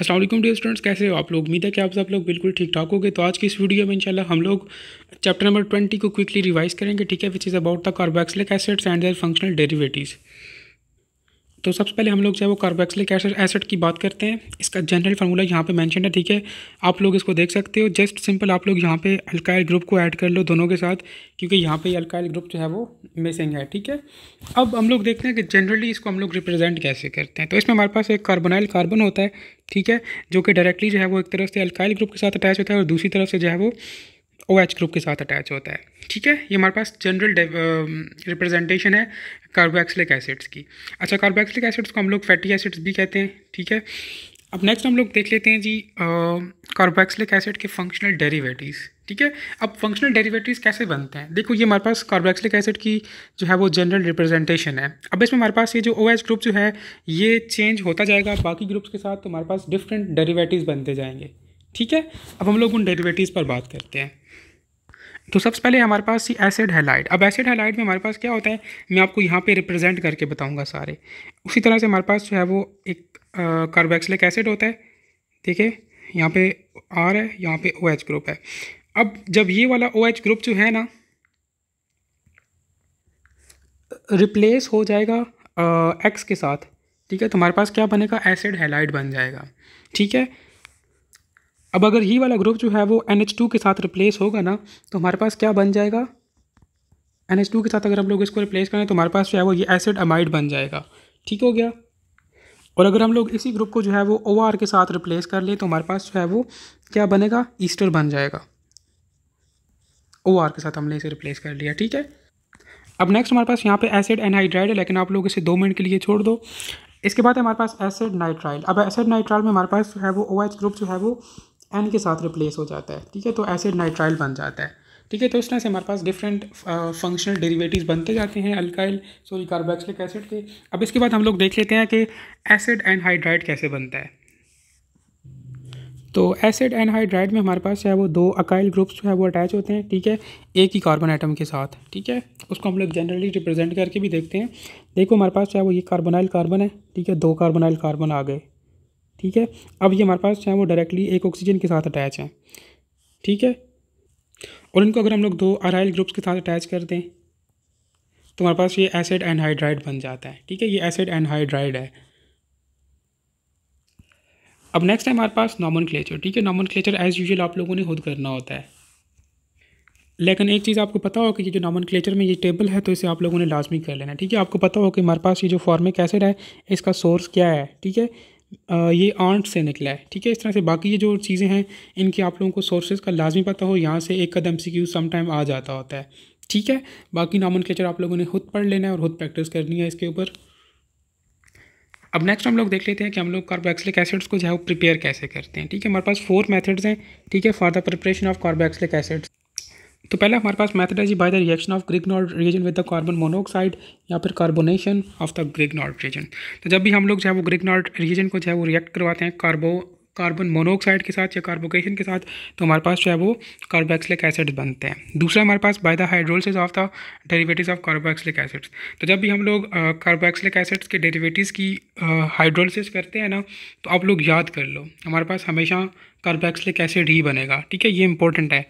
Aslam dear students कैसे हो आप लोग उम्मीद है कि आप सब लोग बिल्कुल ठीक ठाक होगे तो आज की इस वीडियो में इंशाल्लाह हम लोग चैप्टर नंबर ट्वेंटी को क्विकली रिवाइज करेंगे ठीक है which is about the carboxylic acids and their functional derivatives तो सबसे पहले हम लोग जो है वो कार्बोक्सिलिक एसिड एसिड की बात करते हैं इसका जनरल फार्मूला यहाँ पे मेंशन है ठीक है आप लोग इसको देख सकते हो जस्ट सिंपल आप लोग यहाँ पे अल्काइल ग्रुप को ऐड कर लो दोनों के साथ क्योंकि यहाँ पे अल्काइल ग्रुप जो है वो मिसिंग है ठीक है अब हम लोग देखते हैं कि जनरली इसको हम लोग रिप्रेजेंट कैसे करते हैं तो इसमें हमारे पास एक कार्बोनाइल कार्बन होता है ठीक है जो कि डायरेक्टली जो है वो एक तरफ से अल्काइल ग्रुप के साथ अटैच होता है और दूसरी तरफ से जो है वो ओ एच ग्रुप के साथ अटैच होता है ठीक है ये हमारे पास जनरल रिप्रेजेंटेशन um, है कार्बोक्सिलिक एसिड्स की अच्छा कार्बोक्सिलिक एसिड्स को हम लोग फैटी एसिड्स भी कहते हैं ठीक है अब नेक्स्ट हम लोग देख लेते हैं जी कार्बोक्सिलिक uh, एसिड के फंक्शनल डेरिवेटिव्स ठीक है अब फंक्शनल डेरिवेटिव्स कैसे बनते हैं देखो ये हमारे पास कार्बोक्सिलिक एसिड की जो है वो जनरल रिप्रेजेंटेशन है अब इसमें हमारे पास ये जो ओ एच ग्रुप जो है ये चेंज होता जाएगा बाकी ग्रुप्स के साथ तो हमारे पास डिफरेंट डेरिवेटिव्स बनते जाएंगे ठीक है अब हम लोग उन डेरिवेटिव्स पर बात करते हैं तो सबसे पहले हमारे पास एसिड हेलाइट अब एसिड हेलाइट में हमारे पास क्या होता है मैं आपको यहाँ पे रिप्रेजेंट करके बताऊँगा सारे उसी तरह से हमारे पास जो है वो एक कार्बेक्सलिक एसिड होता है ठीक है यहाँ पे आर है यहाँ पे ओ OH ग्रुप है अब जब ये वाला ओ OH ग्रुप जो है ना रिप्लेस हो जाएगा एक्स के साथ ठीक है तुम्हारे तो पास क्या बनेगा एसिड हेलाइड बन जाएगा ठीक है अब अगर ये वाला ग्रुप जो है वो एन एच टू के साथ रिप्लेस होगा ना तो हमारे पास क्या बन जाएगा एन एच टू के साथ अगर हम लोग इसको रिप्लेस करें तो हमारे पास जो है वो ये एसिड अमाइड बन जाएगा ठीक हो गया और अगर हम लोग इसी ग्रुप को जो है वो ओ आर के साथ रिप्लेस कर लें तो हमारे पास जो है वो क्या बनेगा ईस्टर बन जाएगा ओ आर के साथ हमने इसे रिप्लेस कर लिया ठीक है अब नेक्स्ट हमारे पास यहाँ पे एसिड एनहाइड्राइड है लेकिन आप लोग इसे दो मिनट के लिए छोड़ दो इसके बाद हमारे पास एसिड नाइट्राइल अब एसिड नाइट्राइल में हमारे पास जो है वो ओ OH ग्रुप जो है वो एन के साथ रिप्लेस हो जाता है ठीक है तो एसिड नाइट्राइल बन जाता है ठीक है तो इस तरह से हमारे पास डिफरेंट फंक्शनल डेरिवेटिव बनते जाते हैं अल्काइल सॉरी कार्बोक्सिलिक एसिड के अब इसके बाद हम लोग देख लेते हैं कि एसिड एनहाइड्राइड कैसे बनता है तो एसिड एनहाइड्राइड में हमारे पास जो है वो दो अकाइल ग्रुप्स जो है वो अटैच होते हैं ठीक है एक ही कार्बन आइटम के साथ ठीक है उसको हम लोग जनरली रिप्रेजेंट करके भी देखते हैं देखो हमारे पास जो है वो ये कार्बोनाइल कार्बन है ठीक है दो कार्बोनाइल कार्बन आ गए ठीक है अब ये हमारे पास चाहे वो डायरेक्टली एक ऑक्सीजन के साथ अटैच है ठीक है और इनको अगर हम लोग दो अराइल ग्रुप्स के साथ अटैच कर दें तो हमारे पास ये एसिड एनहाइड्राइड बन जाता है ठीक है ये एसिड एनहाइड्राइड है अब नेक्स्ट है हमारे पास नॉमन क्लेचर ठीक है नॉमन क्लेचर एज़ यूजल आप लोगों ने खुद करना होता है लेकिन एक चीज़ आपको पता हो कि ये जो नॉमन क्लेचर में ये टेबल है तो इसे आप लोगों ने लाजमी कर लेना ठीक है आपको पता हो कि हमारे पास ये जो फॉर्मिक एसिड है इसका सोर्स क्या है ठीक है ये आंट से निकला है ठीक है इस तरह से बाकी ये जो चीज़ें हैं इनके आप लोगों को सोर्सेज का लाजमी पता हो यहाँ से एक कदम सी क्यू समाइम आ जाता होता है ठीक है बाकी नॉमन क्लेचर आप लोगों ने खुद पढ़ लेना है और खुद प्रैक्टिस करनी है इसके ऊपर अब नेक्स्ट हम लोग देख लेते हैं कि हम लोग कार्बोक्सिलिक एसिड्स को जो है वो प्रिपेयर कैसे करते हैं ठीक है हमारे पास फोर मेथड्स हैं ठीक है for the preparation of carboxylic acids तो पहले हमारे पास मैथड है जी by the reaction of not reason with the carbon monoxide या फिर carbonation of the not reason तो जब भी हम लोग जो है वो नॉट रीजन को जो है वो रिएक्ट करवाते हैं कार्बो कार्बन मोनोऑक्साइड के साथ या कार्बोकेशन के साथ तो हमारे पास जो है वो कार्बोक्सिलिक एसिड्स बनते हैं दूसरा हमारे पास by the hydrolysis of the derivatives of carboxylic acids तो जब भी हम लोग कार्बोक्सिलिक एसिड्स के डेरिवेटिव्स की हाइड्रोलिसिस करते हैं ना तो आप लोग याद कर लो हमारे पास हमेशा कार्बोक्सिलिक एसिड ही बनेगा ठीक है ये इंपॉर्टेंट है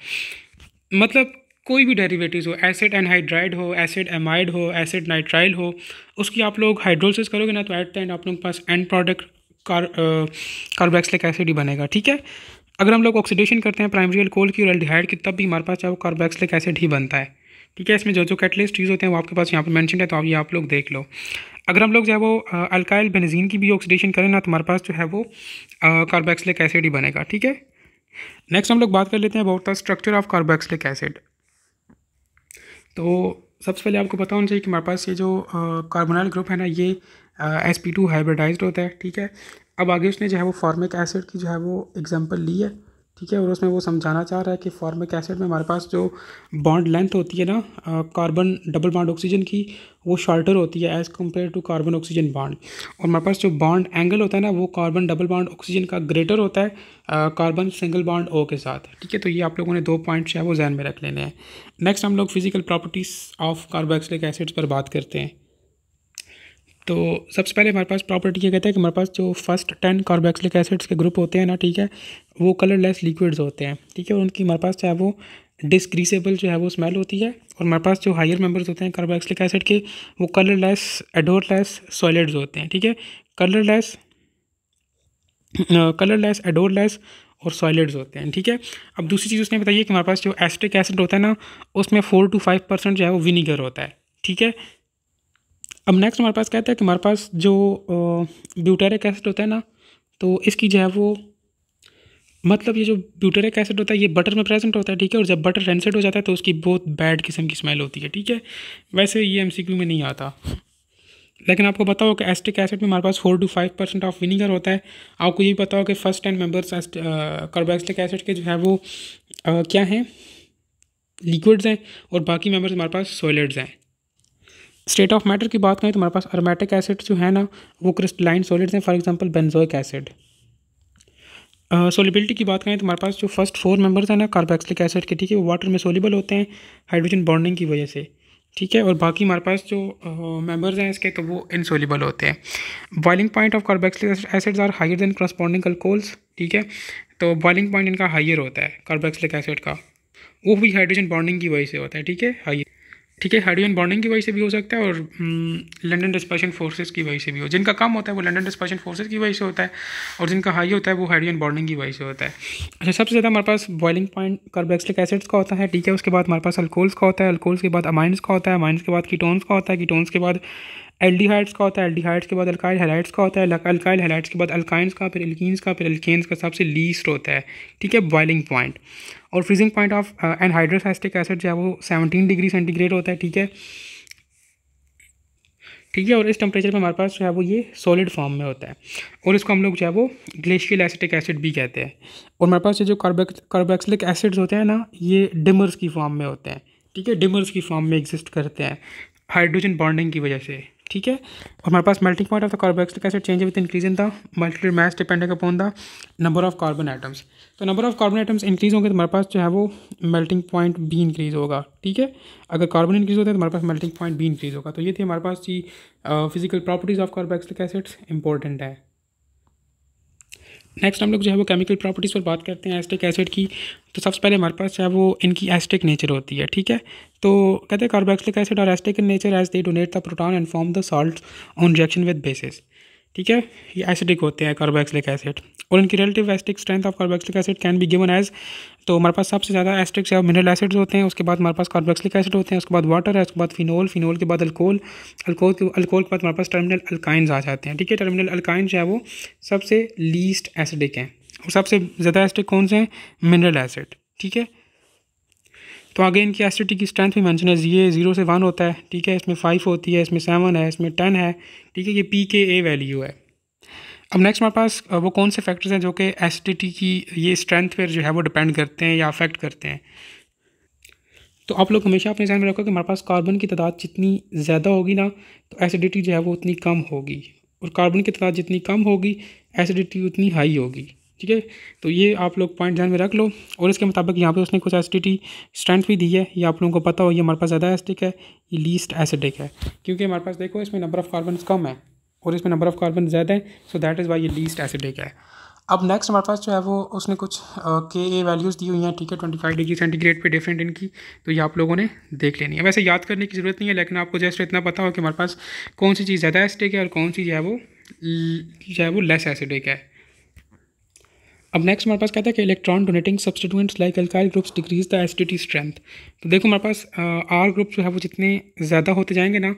मतलब कोई भी डेरिवेटिव्स हो एसिड एनहाइड्राइड हो एसिड एमाइड हो एसिड नाइट्राइल हो उसकी आप लोग हाइड्रोलिस करोगे ना तो एट द एंड आप लोग के पास एंड प्रोडक्ट कार एसिड ही बनेगा ठीक है अगर हम लोग ऑक्सीडेशन करते हैं प्राइमरी कोल की और एल्डिहाइड की तब भी हमारे पास चाहे कार्बोक्सलिक एसिड ही बनता है ठीक है इसमें जो जो कैटलिस्ट यूज़ होते हैं वो आपके पास यहाँ पर मैंशन है तो आप ये आप लोग देख लो अगर हम लोग जो है वो अल्काइल बेनजीन की भी ऑक्सीडेशन करें ना तो हमारे पास जो है वो कार्बोक्सलिक एसिड ही बनेगा ठीक है नेक्स्ट हम लोग बात कर लेते हैं about the structure of carboxylic acid तो सबसे पहले आपको पता होना चाहिए कि हमारे पास ये जो कार्बोनाइल ग्रुप है ना ये एस पी टू हाइब्रिडाइज्ड होता है ठीक है अब आगे उसने जो है वो फॉर्मिक एसिड की जो है वो एग्जाम्पल ली है ठीक है और उसमें वो समझाना चाह रहा है कि फॉर्मिक एसिड में हमारे पास जो बॉन्ड लेंथ होती है ना कार्बन डबल बॉन्ड ऑक्सीजन की वो शॉर्टर होती है as compare to carbon oxygen bond और हमारे पास जो बॉन्ड एंगल होता है ना वो कार्बन डबल बॉन्ड ऑक्सीजन का ग्रेटर होता है कार्बन सिंगल बॉन्ड ओ के साथ ठीक है तो ये आप लोगों ने दो पॉइंट्स है वो जहन में रख लेने हैं नेक्स्ट हम लोग physical properties of carboxylic acids पर बात करते हैं तो सबसे पहले हमारे पास प्रॉपर्टी क्या कहता है कि हमारे पास जो फर्स्ट टेन कार्बोक्सिलिक एसिड्स के ग्रुप होते हैं ना ठीक है वो कलरलेस लिक्विड्स होते हैं ठीक है और उनकी हमारे पास चाहे वो डिसग्रीसेबल जो है वो स्मेल होती है और हमारे पास जो हायर मेम्बर्स होते हैं कार्बोक्सिलिक एसिड के वो कलरलेस एडोरलेस सॉलिड्स होते हैं ठीक है कलरलेस कलरलेस एडोरलेस और सॉलिड्स होते हैं ठीक है अब दूसरी चीज़ उसने बताइए कि हमारे पास जो एसिटिक एसिड होता है ना उसमें फोर टू फाइव परसेंट जो है वो विनीगर होता है ठीक है अब नेक्स्ट हमारे पास कहते हैं कि हमारे पास जो ब्यूटेरिक एसिड होता है ना तो इसकी जो है वो मतलब ये जो ब्यूटेरिक एसिड होता है ये बटर में प्रेजेंट होता है ठीक है और जब बटर रेंसेड हो जाता है तो उसकी बहुत बैड किस्म की स्मेल होती है ठीक है वैसे ये एम में नहीं आता लेकिन आपको बताओ कि एस्टिक एसिड में हमारे पास four to five percent of vinegar होता है आपको ये पता कि first ten members carboxylic acid के जो है वो आ, क्या हैं लिक्विड्स हैं और बाकी मेम्बर्स हमारे पास सॉलिड्स हैं स्टेट ऑफ मैटर की बात करें तो हमारे पास अरोमेटिक एसिड जो है ना वो क्रिस्टलाइन सॉलिड्स हैं for example benzoic acid solubility की बात करें तो हमारे पास जो फर्स्ट फोर मेंबर्स हैं ना कार्बोक्सिलिक एसिड के ठीक है वो वाटर में सोलिबल होते हैं हाइड्रोजन बॉन्डिंग की वजह से ठीक है और बाकी हमारे पास जो मेंबर्स uh, हैं इसके तो वो इनसोलिबल होते हैं boiling point of carboxylic acids are higher than corresponding alcohols ठीक है तो बॉइलिंग पॉइंट इनका हायर होता है कार्बोक्सिलिक एसिड का वो भी हाइड्रोजन बॉन्डिंग की वजह से होता है ठीक है हाई ठीक है हाइड्रोजन बॉन्डिंग की वजह से भी हो सकता है और लंडन डिस्पर्शन फोर्सेस की वजह से भी हो जिनका कम होता है वो लंडन डिस्पर्शन फोर्सेस की वजह से होता है और जिनका हाई होता है वो हाइड्रोजन बॉन्डिंग की वजह से होता है अच्छा सबसे ज़्यादा हमारे पास बॉइलिंग पॉइंट कार्बोक्सिलिक एसिड्स का होता है ठीक है उसके बाद हमारे पास अल्कोहल्स का होता है अल्कोहल्स के बाद अमाइंस का होता है अमाइंस के बाद कीटोन्स का होता है कीटोन्स के बाद एल्डिहाइड्स का होता है एल्डिहाइड्स के बाद अल्काइल हेलाइड्स का होता है अल्काइल हेलाइड्स के बाद अल्काइंस का फिर एल्किन्स का फिर एल्केन्स का सबसे लीस्ट होता है ठीक है बॉइलिंग पॉइंट और freezing point of anhydroacetic acid जो है वो सेवनटीन डिग्री सेंटीग्रेड होता है ठीक है ठीक है और इस टेम्परेचर में हमारे पास जो है वो ये सॉलिड फॉर्म में होता है और इसको हम लोग जो है वो ग्लेशियल एसिटिक एसिड भी कहते हैं और हमारे पास ये जो कार्बोक्सिलिक एसिड्स होते हैं ना ये डिमर्स की फॉर्म में होते हैं ठीक है डिमर्स की फॉर्म में एग्जिस्ट करते हैं हाइड्रोजन बॉन्डिंग की वजह से ठीक है हमारे पास melting point of the carboxylic acid change with increase in the multiple mass depending upon the number of carbon items तो number of carbon items increase होंगे तो हमारे पास जो है वो मेल्टिंग पॉइंट भी इंक्रीज होगा ठीक है अगर कार्बन इंक्रीज होता है तो हमारे पास मेल्टिंग पॉइंट भी इंक्रीज होगा तो ये थी हमारे पास जी physical properties of carboxylic acids important है नेक्स्ट हम लोग जो है वो केमिकल प्रॉपर्टीज़ पर बात करते हैं एस्टिक एसिड की तो सबसे पहले हमारे पास है वो इनकी एस्टिक नेचर होती है ठीक है तो कहते हैं कार्बोक्सिलिक एसिड और acidic nature as they donate the proton and form the salt on reaction with bases ठीक है ये एसिडिक होते हैं कार्बोक्सिलिक एसिड और इनकी relative acidic strength of carboxylic acid can be given as तो हमारे पास सबसे ज़्यादा एसिडिक्स या मिनरल एसिड्स होते हैं उसके बाद हमारे पास कार्बोक्सिलिक एसिड होते हैं उसके बाद वाटर है उसके बाद फिनोल फिनोल के बाद अल्कोल अल्कोल के अल्कोल के बाद हमारे पास टर्मिनल अल्काइंस आ जाते हैं ठीक है टर्मिनल अल्काइंस जो है वो सबसे लीस्ट एसिडिक हैं और सबसे ज़्यादा एस्टिक कौन से हैं मिनरल एसिड ठीक है तो आगे इनकी एसिडिटी की स्ट्रेंथ भी मैंशन है ये ज़ीरो से वन होता है ठीक है इसमें फाइव होती है इसमें सेवन है इसमें टेन है ठीक है ये पी के ए वैल्यू है अब नेक्स्ट हमारे पास वो कौन से फैक्टर्स हैं जो कि एसिडिटी की ये स्ट्रेंथ पर जो है वो डिपेंड करते हैं या अफेक्ट करते हैं तो आप लोग हमेशा अपने जहन में रखो कि हमारे पास कार्बन की तादाद जितनी ज़्यादा होगी ना तो एसिडिटी जो है वो उतनी कम होगी और कार्बन की तादाद जितनी कम होगी एसिडिटी उतनी हाई होगी ठीक है तो ये आप लोग पॉइंट ध्यान में रख लो और इसके मुताबिक यहाँ पे उसने कुछ एसिडिटी स्ट्रेंथ भी दी है ये आप लोगों को पता हो ये हमारे पास ज़्यादा एसिडिक है ये लीस्ट एसिडिक है क्योंकि हमारे पास देखो इसमें नंबर ऑफ़ कार्बन कम है और इसमें नंबर ऑफ़ कार्बन ज़्यादा है सो दैट इज़ वाई ये लीस्ट एसिडिक है अब नेक्स्ट हमारे पास जो है वो उसने कुछ के ए वैल्यूज़ दी हुई हैं ठीक है ट्वेंटी फाइव डिग्री सेंटीग्रेड पे डिफरेंट इनकी तो ये आप लोगों ने देख लेनी है वैसे याद करने की ज़रूरत नहीं है लेकिन आपको जस्ट इतना पता हो कि हमारे पास कौन सी चीज़ ज़्यादा एसिडिक है और कौन सी जो है वो जो है वो लेस एसिडिक है अब नेक्स्ट हमारे पास कहता है कि electron donating substituents like alkyl groups decrease the acidity strength तो देखो हमारे पास आर ग्रुप जो है वो जितने ज़्यादा होते जाएंगे ना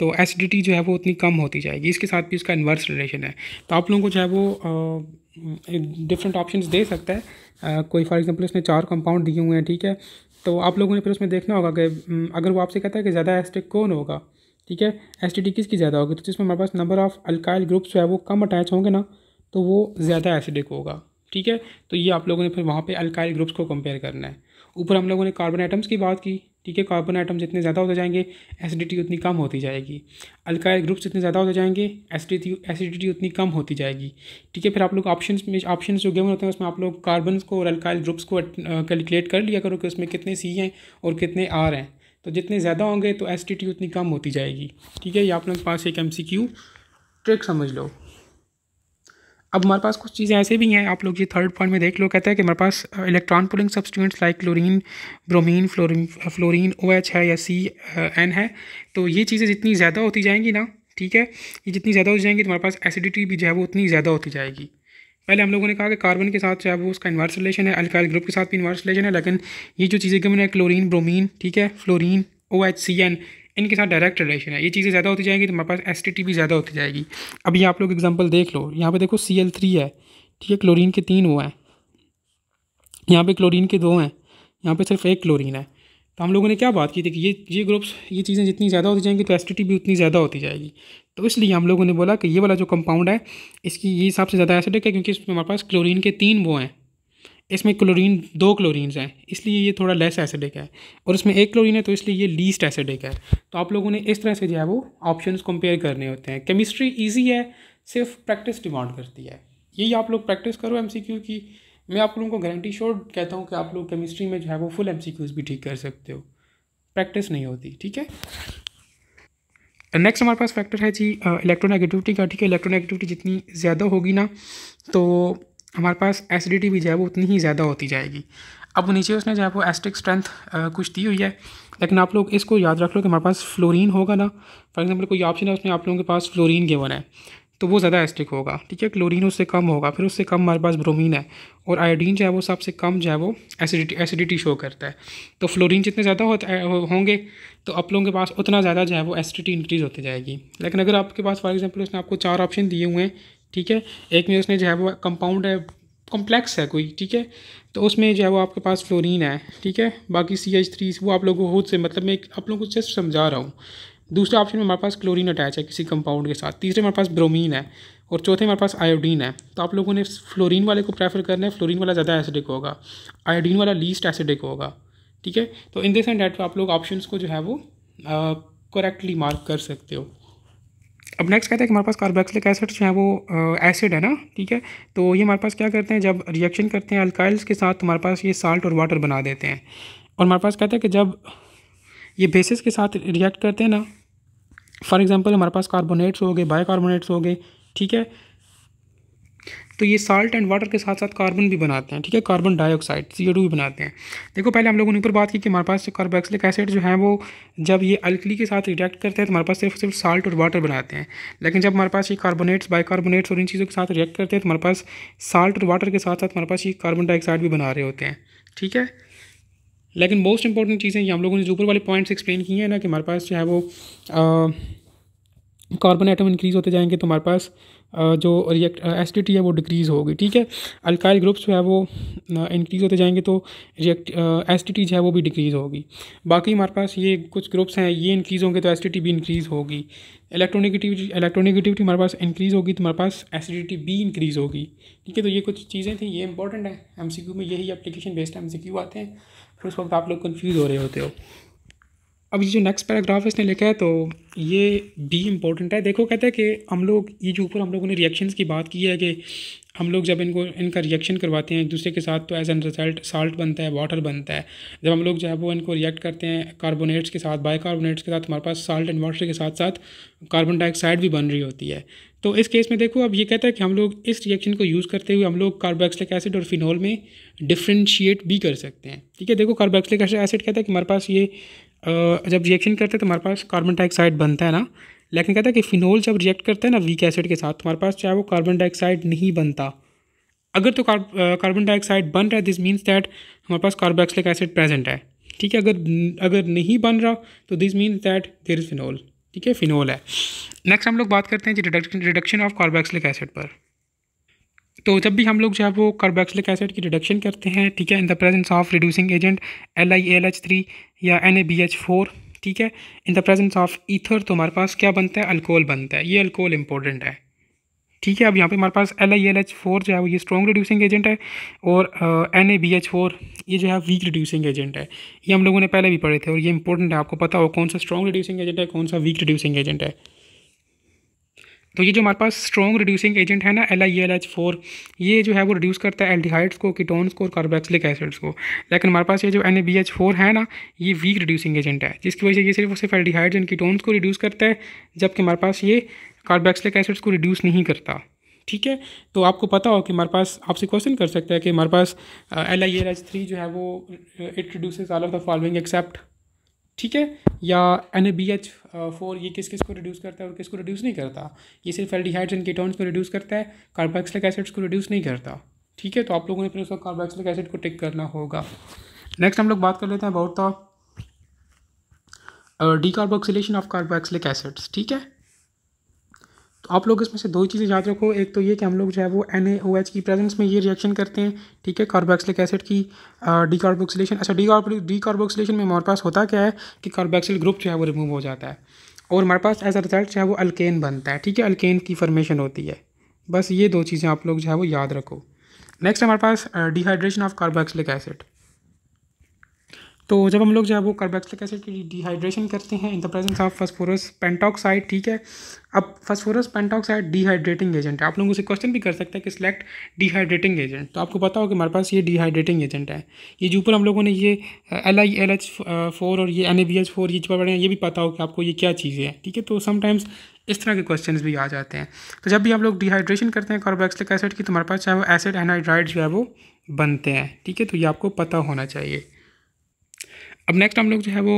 तो एसिडिटी जो है वो उतनी कम होती जाएगी इसके साथ भी इसका इन्वर्स रिलेशन है तो आप लोगों को जो है वो डिफरेंट ऑप्शन दे सकता है आ, कोई फॉर एग्जाम्पल इसने चार कंपाउंड दिए हुए हैं ठीक है तो आप लोगों ने फिर उसमें देखना होगा कि अगर वो आपसे कहता है कि ज़्यादा एस्टिक कौन होगा ठीक है एसिडिटी किसकी ज़्यादा होगी तो जिसमें हमारे पास नंबर ऑफ़ अल्काइल ग्रुप्स जो है वो कम अटैच होंगे ना तो वो ज़्यादा एसिडिक होगा ठीक है तो ये आप लोगों ने फिर वहाँ पे अल्काइल ग्रुप्स को कंपेयर करना है ऊपर हम लोगों ने कार्बन आइटम्स की बात की ठीक है कार्बन आइटम जितने ज़्यादा होते जाएंगे एसिडिटी उतनी कम होती जाएगी अल्काइल ग्रुप्स जितने ज़्यादा होते जाएंगे एसिडिटी एसिडिटी उतनी कम होती जाएगी ठीक है फिर आप लोग ऑप्शन में ऑप्शन जो गेम होते हैं उसमें आप लोग कार्बन को और अल्काइल ग्रुप्स को कैलकुलेट कर लिया करो कि उसमें कितने सी हैं और कितने आर हैं तो जितने ज़्यादा होंगे तो एसिडिटी उतनी कम होती जाएगी ठीक है ये आप लोग पास एक एम ट्रिक समझ लो अब हमारे पास कुछ चीज़ें ऐसे भी हैं आप लोग ये थर्ड पॉइंट में देख लो कहता है कि हमारे पास electron pulling substituents like chlorine bromine fluorine fluorine O H है या सी एन uh, है तो ये चीज़ें जितनी ज़्यादा होती जाएंगी ना ठीक है ये जितनी ज़्यादा हो जाएंगी तुम्हारे तो पास एसिडिटी भी जो है वो उतनी ज़्यादा होती जाएगी पहले हम लोगों ने कहा कि कार्बन के साथ जो है वो उसका इन्वर्स रिलेशन है अल्काइल ग्रुप के साथ भी इन्वर्स रिलेशन है लेकिन ये जो चीज़ें कमी है क्लोरीन ब्रोमीन ठीक है fluorine O H C N इनके साथ डायरेक्ट रिलेशन है ये चीज़ें ज़्यादा होती जाएंगी तो हमारे पास एस भी ज़्यादा होती जाएगी अभी आप लोग एग्जाम्पल देख लो यहाँ पर देखो सी एल थ्री है ठीक है क्लोरीन के तीन वो हैं यहाँ पर क्लोरीन के दो हैं यहाँ पर सिर्फ एक क्लोरीन है तो हम लोगों ने क्या बात की थी कि ये ये ग्रुप्स ये चीज़ें जितनी ज़्यादा होती जाएंगी तो एस भी उतनी ज़्यादा होती जाएगी तो इसलिए हम लोगों ने बोला कि ये वाला जो कंपाउंड है इसकी ये सबसे ज़्यादा एसिडिक है क्योंकि इसमें हमारे पास क्लोरीन के तीन वो हैं इसमें क्लोरीन दो क्लोरीन हैं इसलिए ये थोड़ा लेस एसिडिक है और इसमें एक क्लोरीन है तो इसलिए ये लीस्ट एसिडिक है तो आप लोगों ने इस तरह से जो है वो ऑप्शन कंपेयर करने होते हैं केमिस्ट्री ईजी है सिर्फ प्रैक्टिस डिमांड करती है यही आप लोग प्रैक्टिस करो एम की मैं आप लोगों को गारंटी शोर कहता हूँ कि आप लोग केमिस्ट्री में जो है वो फुल एम भी ठीक कर सकते हो प्रैक्टिस नहीं होती ठीक है नेक्स्ट हमारे पास फैक्टर है जी इलेक्ट्रोनेगेटिविटी का ठीक है इलेक्ट्रोनेगेटिविटी जितनी ज़्यादा होगी ना तो हमारे पास एसिडिटी भी जो है वो उतनी ही ज़्यादा होती जाएगी अब नीचे उसने जो है वो एस्टिक स्ट्रेंथ कुछ दी हुई है लेकिन आप लोग इसको याद रख लो कि हमारे पास फ्लोरीन होगा ना फॉर एग्जांपल कोई ऑप्शन है उसमें आप लोगों के पास फ्लोरीन गिवन है तो वो ज़्यादा एस्टिक होगा ठीक है क्लोरीन उससे कम होगा फिर उससे कम हमारे पास ब्रोमीन है और आयोडीन जो है वो सबसे कम जो है वो एसिडिटी एसिडिटी शो करता है तो फ्लोरीन जितने ज़्यादा होंगे तो आप लोगों के पास उतना ज़्यादा जो है वो एसिडिटी इंक्रीज़ होती जाएगी लेकिन अगर आपके पास फॉर एग्जाम्पल उसने आपको चार ऑप्शन दिए हुए हैं ठीक है एक में उसमें जो है वो कंपाउंड है कॉम्प्लेक्स है कोई ठीक है तो उसमें जो है वो आपके पास फ्लोरीन है ठीक है बाकी सी एच थ्री वो आप लोगों को खुद से मतलब मैं आप लोगों को जस्ट समझा रहा हूँ दूसरा ऑप्शन में हमारे पास क्लोरीन अटैच है किसी कंपाउंड के साथ तीसरे हमारे पास ब्रोमीन है और चौथे हमारे पास आयोडीन है तो आप लोगों ने फ्लोरीन वाले को प्रेफर करना है फ्लोरीन वाला ज़्यादा एसिडिक होगा आयोडीन वाला लीस्ट एसिडिक होगा ठीक है तो इन दिस एंड डेट आप लोग ऑप्शन को जो है वो करेक्टली मार्क कर सकते हो अब नेक्स्ट कहते हैं कि हमारे पास कार्बोक्सिलिक एसिड जो है वो एसिड है ना ठीक है तो ये हमारे पास क्या करते हैं जब रिएक्शन करते हैं अल्काइल्स के साथ तो हमारे पास ये साल्ट और वाटर बना देते हैं और हमारे पास कहते हैं कि जब ये बेसिस के साथ रिएक्ट करते हैं ना फॉर एग्ज़ाम्पल हमारे पास कार्बोनेट्स हो गए बाई हो गए ठीक है तो ये साल्ट एंड वाटर के साथ साथ कार्बन भी बनाते हैं ठीक है कार्बन डाइऑक्साइड सी भी बनाते हैं देखो पहले हम लोगों ने ऊपर बात की कि हमारे पास कार्बोक्सिलिक एसिड जो है वो जब ये अल्कली के साथ रिएक्ट करते हैं तो हमारे पास सिर्फ सिर्फ साल्ट और वाटर बनाते हैं लेकिन जब हमारे पास ये कार्बोनेट्स बाइकार्बोनेट्स और इन चीज़ों के साथ रिएक्ट करते हैं तो हमारे पास साल्ट और वाटर के साथ साथ हमारे पास ये कार्बन डाइऑक्साइड भी बना रहे होते हैं ठीक है लेकिन मोस्ट इंपॉर्टेंट चीज़ें ये हम लोगों ने जो ऊपर वाले पॉइंट्स एक्सप्लेन किए हैं ना कि हमारे पास जो है वो कार्बन आइटम इंक्रीज़ होते जाएंगे तो हमारे पास जो रिएक्ट एसिडिटी है वो डिक्रीज़ होगी ठीक है अल्काइल ग्रुप्स जो है वो इंक्रीज़ होते जाएंगे तो रिएक्ट एसिडिटी जो है वो भी डिक्रीज़ होगी बाकी हमारे पास ये कुछ ग्रुप्स हैं ये इंक्रीज़ होंगे तो एसिडिटी भी इंक्रीज़ होगी इलेक्ट्रोनिगेटिविटी इलेक्ट्रोनिगेटिविटी हमारे पास इंक्रीज़ होगी तो हमारे पास एसिडिटी भी इंक्रीज़ होगी ठीक है तो ये कुछ चीज़ें थी ये इंपॉर्टेंट है एम में यही एप्लीकेशन बेस्ड एम आते हैं फिर उस वक्त आप लोग कन्फ्यूज़ हो रहे होते हो अब ये जो नेक्स्ट पैराग्राफ इसने लिखा है तो ये भी इम्पोर्टेंट है देखो कहता है कि हम लोग ये जो ऊपर हम लोगों ने रिएक्शंस की बात की है कि हम लोग जब इनको इनका रिएक्शन करवाते हैं एक दूसरे के साथ तो एज एन रिजल्ट साल्ट बनता है वाटर बनता है जब हम लोग जो है वो इनको रिएक्ट करते हैं कार्बोनेट्स के साथ बाई कार्बोनेट्स के साथ हमारे पास साल्ट एंड वाटर के साथ साथ कार्बन डाइऑक्साइड भी बन रही होती है तो इस केस में देखो अब ये कहता है कि हम लोग इस रिएक्शन को यूज़ करते हुए हम लोग कार्बोक्सिलिक एसिड और फिनॉल में डिफ्रेंशिएट भी कर सकते हैं ठीक है देखो कार्बोक्सिलिक एसिड कहता है कि हमारे पास ये जब रिएक्शन करते हैं तो हमारे पास कार्बन डाइऑक्साइड बनता है ना लेकिन कहता है कि फिनोल जब रिएक्ट करते हैं ना वीक एसिड के साथ तो हमारे पास चाहे वो कार्बन डाइऑक्साइड नहीं बनता अगर तो कार्बन डाइऑक्साइड बन रहा है दिस मीन्स दैट हमारे पास कार्बोक्सिलिक एसिड प्रेजेंट है ठीक है अगर अगर नहीं बन रहा तो this means that there is phenol ठीक है फिनोल है नेक्स्ट हम लोग बात करते हैं जी reduction reduction of carboxylic acid पर तो जब भी हम लोग जो है वो कार्बोक्सिलिक एसिड की रिडक्शन करते हैं ठीक है in the presence of reducing agent L I L H three या N A B H four ठीक है in the presence of ether तो हमारे पास क्या बनता है अल्कोहल बनता है ये अल्कोहल इंपॉर्टेंट है ठीक है अब यहाँ पे हमारे पास L I L H four जो है वो ये स्ट्रॉन्ग रिड्यूसिंग एजेंट है और N A B H four ये जो है वीक रिड्यूसिंग एजेंट है ये हम लोगों ने पहले भी पढ़े थे और ये इंपॉर्टेंट है आपको पता हो कौन सा स्ट्रॉन्ग रिड्यूसिंग एजेंट है कौन सा वीक रिड्यूसिंग एजेंट है तो ये जो हमारे पास स्ट्रॉन्ग रिड्यूसिंग एजेंट है ना L I L H four ये जो है वो रिड्यूस करता है एल्डिहाइड्स को कीटोन्स को और कार्बोक्सिलिक एसिड्स को लेकिन हमारे पास ये जो N A B H four है ना ये वीक रिड्यूसिंग एजेंट है जिसकी वजह से ये सिर्फ सिर्फ एल्डिहाइड्स एंड कीटोन्स को रिड्यूस करता है जबकि हमारे पास ये कार्बोक्सिलिक एसिड्स को रिड्यूस नहीं करता ठीक है तो आपको पता हो कि हमारे पास आपसे क्वेश्चन कर सकते हैं कि हमारे पास L I L H three जो है वो it reduces all of the following except ठीक है या एन बी एच फोर ये किस किस को रिड्यूस करता है और किस को रिड्यूस नहीं करता ये सिर्फ एल्डिहाइड्स एंड कीटोन्स को रिड्यूस करता है कार्बोक्सिलिक एसिड्स को रिड्यूस नहीं करता ठीक है तो आप लोगों ने फिर उसका कार्बोक्सिलिक एसिड को टिक करना होगा नेक्स्ट हम लोग बात कर लेते हैं about the decarboxylation of carboxylic acids ठीक है तो आप लोग इसमें से दो चीज़ें याद रखो एक तो ये कि हम लोग जो है वो एन की प्रेजेंस में ये रिएक्शन करते हैं ठीक है कार्बोक्सिलिक एसिड की डी कार्बोक्सिलेशन अच्छा डी डी कार्बोक्सिलेशन में हमारे पास होता क्या है कि कार्बोक्सिल ग्रुप जो है वो रिमूव हो जाता है और हमारे पास एज अ रिजल्ट जो है वो अल्केन बनता है ठीक है अल्केन की फॉर्मेशन होती है बस ये दो चीज़ें आप लोग जो है वो याद रखो नेक्स्ट हमारे पास डिहाइड्रेशन ऑफ कार्बोक्सिलिक एसिड तो जब हम लोग जो है वो कार्बोक्सिलिक एसिड की डिहाइड्रेशन करते हैं in the presence of phosphorus pentoxide ठीक है अब फास्फोरस पेंटॉक्साइड डिहाइड्रेटिंग एजेंट है आप लोगों से क्वेश्चन भी कर सकते हैं कि सिलेक्ट डिहाइड्रेटिंग एजेंट तो आपको पता हो कि हमारे पास ये डिहाइड्रेटिंग एजेंट है ये जो ऊपर हम लोगों ने ये L I L H four और ये N A B H four ये जो पढ़े हैं ये भी पता हो कि आपको ये क्या चीज़ें हैं ठीक है तो समटाइम्स इस तरह के क्वेश्चन भी आ जाते हैं तो जब भी हम लोग डिहाइड्रेशन करते हैं कार्बोक्सिलिक एसिड की तो हमारे पास चाहे वो एसिड एनहाइड्राइड जो है वो बनते हैं ठीक है तो ये आपको पता होना चाहिए अब नेक्स्ट हम लोग जो है वो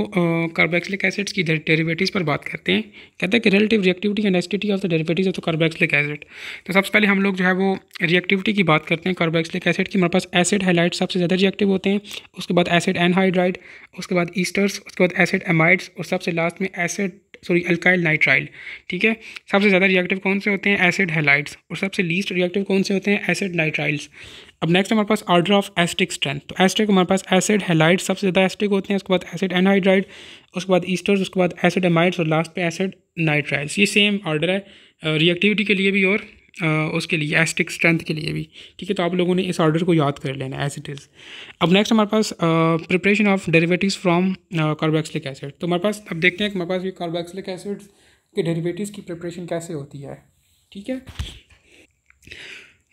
कार्बोक्सिलिक एसिड्स की डेरिवेटिव्स पर बात करते हैं कहते हैं कि relative reactivity and acidity of the derivatives of the carboxylic acid तो सबसे पहले हम लोग जो है वो रिएक्टिविटी की बात करते हैं कार्बोक्सिलिक एसिड की हमारे पास एसिड हाइलाइट सबसे ज़्यादा रिएक्टिव होते हैं उसके बाद एसिड एनहाइड्राइड उसके बाद ईस्टर्स उसके बाद एसिड एमाइड्स और सबसे लास्ट में एसिड सॉरी अल्काइल नाइट्राइल ठीक है सबसे ज़्यादा रिएक्टिव कौन से होते हैं एसिड हेलाइड्स और सबसे लीस्ट रिएक्टिव कौन से होते हैं एसिड नाइट्राइल्स अब नेक्स्ट हमारे पास ऑर्डर ऑफ एस्टिक स्ट्रेंथ तो एस्टिक हमारे पास एसिड हेलाइड सबसे ज़्यादा एस्टिक होते हैं उसके बाद एसिड एनहाइड्राइड उसके बाद ईस्टर्स उसके बाद एसिड एमाइड्स और लास्ट पे एसिड नाइट्राइड्स ये सेम ऑर्डर है रिएक्टिविटी के लिए भी और उसके लिए एस्टिक स्ट्रेंथ के लिए भी ठीक है तो आप लोगों ने इस ऑर्डर को याद कर लेना एज इट इज़ अब नेक्स्ट हमारे पास preparation of derivatives from carboxylic acid तो हमारे पास अब देखते हैं कि हमारे पास ये कार्बोक्सिलिक एसिड के डेरिवेटिव्स की प्रिपरेशन कैसे होती है ठीक है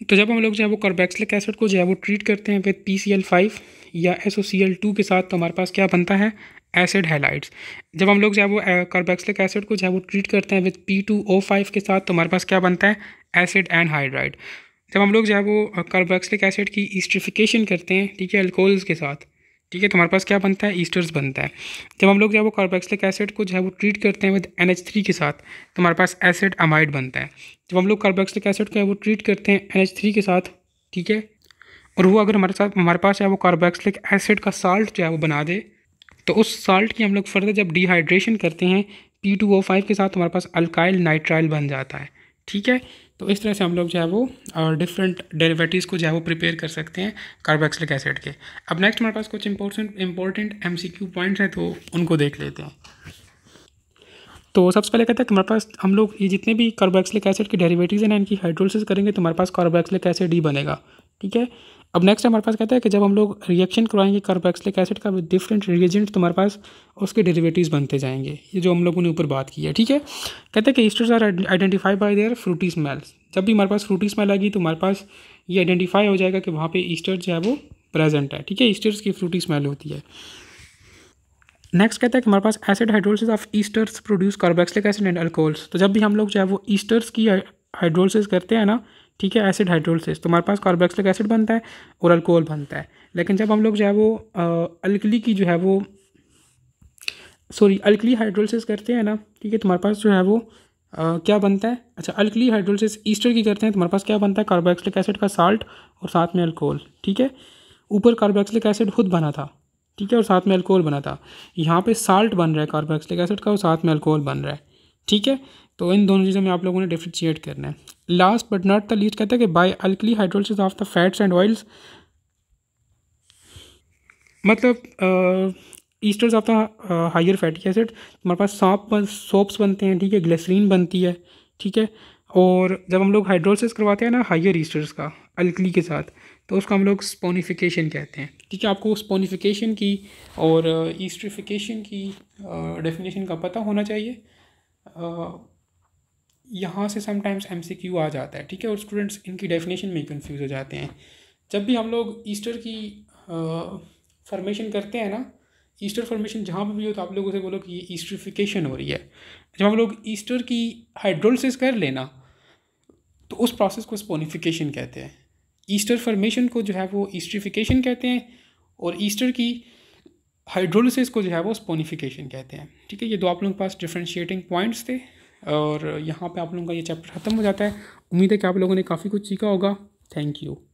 तो जब हम लोग जो है वो कार्बैक्सलिक एसिड को जो है वो ट्रीट करते हैं with P C L five या S O C L two के साथ तो हमारे पास क्या बनता है एसिड हैलाइड्स जब हम लोग जो है वो कार्बैक्सलिक एसिड को जो है वो ट्रीट करते हैं with P two O five के साथ तो हमारे पास क्या बनता है एसिड एंड हाइड्राइड जब हम लोग जो है वो कार्बोक्सिलिक एसिड की ईस्ट्रिफिकेशन करते हैं ठीक है अल्कोहल्स के साथ ठीक है तुम्हारे पास क्या बनता है ईस्टर्स बनता है जब हम लोग जो है वो कार्बोक्सिलिक एसिड को जो है वो ट्रीट करते हैं विद एन थ्री के साथ तुम्हारे पास एसिड अमाइड बनता है जब हम लोग कार्बोक्सिलिक एसिड को है वो ट्रीट करते हैं एन थ्री के साथ ठीक है और वो अगर हमारे साथ हमारे पास जो है वो कार्बोक्सिलिक एसिड का साल्ट जो है वो बना दे तो उस साल्ट की हम लोग फर्दर जब डिहाइड्रेशन करते हैं पी टू ओ फाइव के साथ हमारे पास अल्काइल नाइट्राइल बन जाता है ठीक है तो इस तरह से हम लोग जो है वो डिफरेंट डेरिवेटिव्स को जो है वो प्रिपेयर कर सकते हैं कार्बोक्सिलिक एसिड के अब नेक्स्ट हमारे पास कुछ इंपॉर्टेंट इंपॉर्टेंट एम पॉइंट्स हैं तो उनको देख लेते हैं तो सबसे पहले कहते हैं कि हमारे पास हम लोग ये जितने भी कार्बोक्सिलिक एसिड के डेरिवेटिव्स हैं ना इनकी हाइड्रोलिसिस करेंगे तो हमारे पास कार्बोक्सिलिक एसिड ही बनेगा ठीक है अब नेक्स्ट हमारे पास कहता है कि जब हम लोग रिएक्शन करवाएंगे कार्बोक्सिलिक एसिड का विद डिफरेंट रिएजेंट तुम्हारे पास उसके डेरिवेटिव्स बनते जाएंगे ये जो हम लोगों ने ऊपर बात की है ठीक है कहते हैं कि esters are identify by their fruity smells जब भी हमारे पास फ्रूटी स्मेल आएगी तो हमारे पास ये आइडेंटिफाई हो जाएगा कि वहाँ पर ईस्टर जो है वो प्रेजेंट है ठीक है ईस्टर्स की फ्रूटी स्मेल होती है नेक्स्ट कहता है कि हमारे पास acid hydrolysis of esters produce carboxylic acid and alcohols तो जब भी हम लोग जो है वो ईस्टर्स की हाइड्रोलिस करते हैं ना ठीक है एसिड हाइड्रोलिस तो हमारे पास कार्बोक्सिलिक एसिड बनता है और अल्कोहल बनता है लेकिन जब हम लोग जो है वो अल्कली की जो है वो सॉरी अल्कली हाइड्रोलिस करते हैं ना ठीक है तुम्हारे तो पास जो है वो आ, क्या बनता है अच्छा अल्कली हाइड्रोलिस ईस्टर की करते हैं तुम्हारे तो पास क्या बनता है कार्बोक्सिलिक एसिड का साल्ट और साथ में अल्कोहल ठीक है ऊपर कार्बोक्सिलिक एसिड खुद बना था ठीक है और साथ में अल्कोहल बना था यहाँ पे साल्ट बन रहा है कार्बोक्सिलिक एसिड का और साथ में अल्कोहल बन रहा है ठीक है तो इन दोनों चीज़ों में आप लोगों ने डिफ्रेंशिएट करना है last but not the least कहते हैं कि by alkali hydrolysis of the fats and oils मतलब esters of the higher fatty acid हमारे पास सॉप सोप्स बनते हैं ठीक है ग्लेसरीन बनती है ठीक है और जब हम लोग हाइड्रोलिस करवाते हैं ना हायर ईस्टर्स का अल्कली के साथ तो उसका हम लोग स्पोनिफिकेशन कहते हैं ठीक है आपको स्पोनिफिकेशन की और ईस्टरीफिकेशन की डेफिनेशन का पता होना चाहिए यहाँ से समटाइम्स एम सी क्यू आ जाता है ठीक है और स्टूडेंट्स इनकी डेफिनेशन में कन्फ्यूज हो जाते हैं जब भी हम लोग ईस्टर की फॉर्मेशन करते हैं ना ईस्टर फॉर्मेशन जहाँ पर भी हो तो आप लोग उसे बोलो कि ये ईस्टरफिकेशन हो रही है जब हम लोग ईस्टर की हाइड्रोलिस कर लेना तो उस प्रोसेस को स्पोनिफिकेशन कहते हैं ईस्टर फॉर्मेशन को जो है वो ईस्ट्रीफिकेशन कहते हैं और ईस्टर की हाइड्रोलिस को जो है वो स्पोनिफिकेशन कहते हैं ठीक है ये दो आप लोगों के पास डिफ्रेंशिएटिंग पॉइंट्स थे और यहाँ पे आप लोगों का ये चैप्टर ख़त्म हो जाता है उम्मीद है कि आप लोगों ने काफ़ी कुछ सीखा होगा थैंक यू